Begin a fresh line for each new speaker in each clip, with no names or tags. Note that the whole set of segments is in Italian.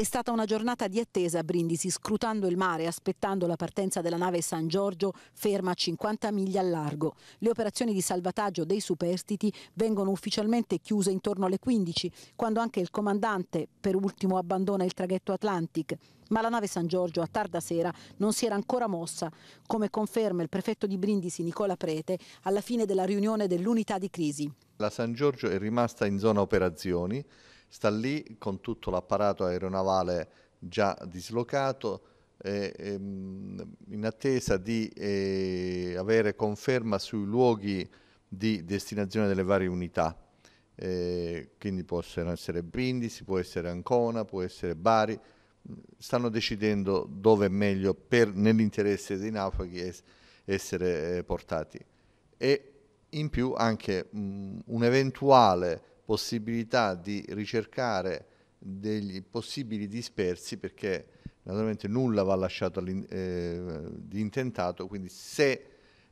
È stata una giornata di attesa a Brindisi, scrutando il mare, aspettando la partenza della nave San Giorgio, ferma a 50 miglia al largo. Le operazioni di salvataggio dei superstiti vengono ufficialmente chiuse intorno alle 15, quando anche il comandante, per ultimo, abbandona il traghetto Atlantic. Ma la nave San Giorgio a tarda sera non si era ancora mossa, come conferma il prefetto di Brindisi Nicola Prete alla fine della riunione dell'unità di crisi.
La San Giorgio è rimasta in zona operazioni sta lì con tutto l'apparato aeronavale già dislocato eh, ehm, in attesa di eh, avere conferma sui luoghi di destinazione delle varie unità. Eh, quindi possono essere Brindisi, può essere Ancona, può essere Bari, stanno decidendo dove è meglio nell'interesse dei naufraghi es essere eh, portati. E in più anche mh, mm, un eventuale possibilità di ricercare degli possibili dispersi perché naturalmente nulla va lasciato eh, di intentato, quindi se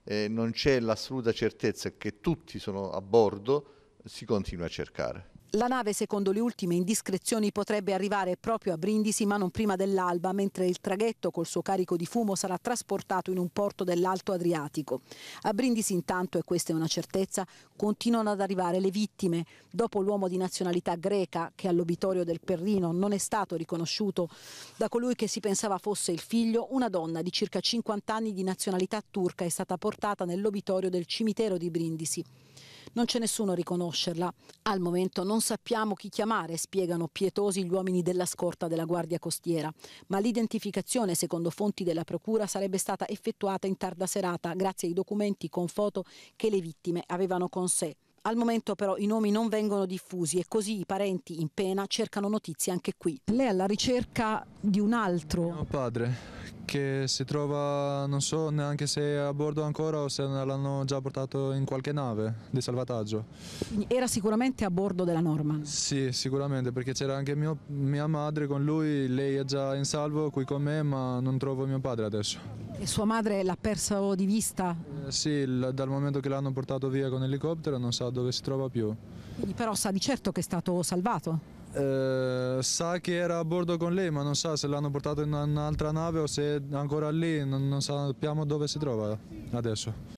eh, non c'è l'assoluta certezza che tutti sono a bordo, si continua a cercare.
La nave, secondo le ultime indiscrezioni, potrebbe arrivare proprio a Brindisi, ma non prima dell'alba, mentre il traghetto col suo carico di fumo sarà trasportato in un porto dell'Alto Adriatico. A Brindisi, intanto, e questa è una certezza, continuano ad arrivare le vittime. Dopo l'uomo di nazionalità greca, che all'obitorio del Perrino non è stato riconosciuto da colui che si pensava fosse il figlio, una donna di circa 50 anni di nazionalità turca è stata portata nell'obitorio del cimitero di Brindisi. Non c'è nessuno a riconoscerla. Al momento non sappiamo chi chiamare, spiegano pietosi gli uomini della scorta della Guardia Costiera, ma l'identificazione, secondo fonti della Procura, sarebbe stata effettuata in tarda serata grazie ai documenti con foto che le vittime avevano con sé. Al momento però i nomi non vengono diffusi e così i parenti in pena cercano notizie anche qui. Lei è alla ricerca di un altro? Mio
padre che si trova, non so neanche se è a bordo ancora o se l'hanno già portato in qualche nave di salvataggio.
Era sicuramente a bordo della Norman?
Sì, sicuramente, perché c'era anche mio, mia madre con lui, lei è già in salvo qui con me, ma non trovo mio padre adesso.
E sua madre l'ha persa di vista?
Eh, sì, dal momento che l'hanno portato via con l'elicottero non sa dove si trova più.
Quindi però sa di certo che è stato salvato?
Eh, sa che era a bordo con lei, ma non sa se l'hanno portato in un'altra nave o se è ancora lì, non, non sappiamo dove si trova adesso.